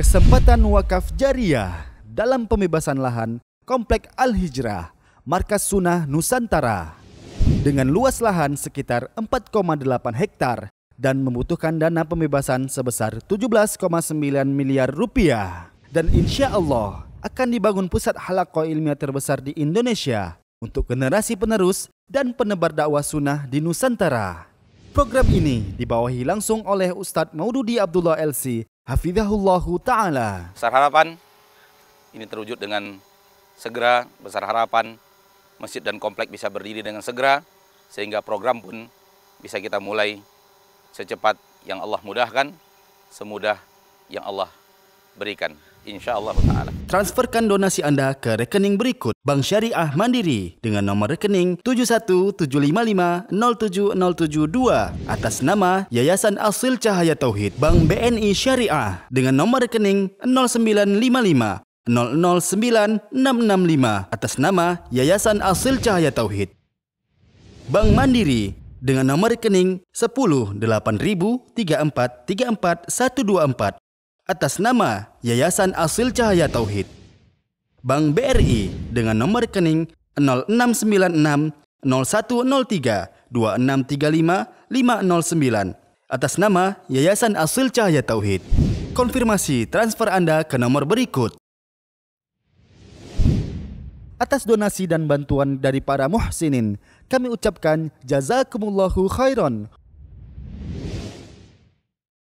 Kesempatan wakaf jariah dalam pembebasan lahan Komplek Al-Hijrah, Markas Sunnah Nusantara. Dengan luas lahan sekitar 4,8 hektar dan membutuhkan dana pembebasan sebesar 17,9 miliar rupiah. Dan insya Allah akan dibangun pusat halakoh ilmiah terbesar di Indonesia untuk generasi penerus dan penebar dakwah sunnah di Nusantara. Program ini dibawahi langsung oleh Ustadz Maududi Abdullah Elsi hafidhahullahu ta'ala. Besar harapan, ini terwujud dengan segera, besar harapan, masjid dan komplek bisa berdiri dengan segera, sehingga program pun bisa kita mulai secepat yang Allah mudahkan, semudah yang Allah berikan insyaallah taala. Transferkan donasi Anda ke rekening berikut Bank Syariah Mandiri dengan nomor rekening 7175507072 atas nama Yayasan Asil Cahaya Tauhid Bank BNI Syariah dengan nomor rekening 0955 009665 atas nama Yayasan Asil Cahaya Tauhid. Bank Mandiri dengan nomor rekening 10 atas nama Yayasan Asil Cahaya Tauhid. Bank BRI dengan nomor rekening 0696 0103 2635 509 atas nama Yayasan Asil Cahaya Tauhid. Konfirmasi transfer Anda ke nomor berikut. Atas donasi dan bantuan dari para muhsinin, kami ucapkan jazakumullahu khairan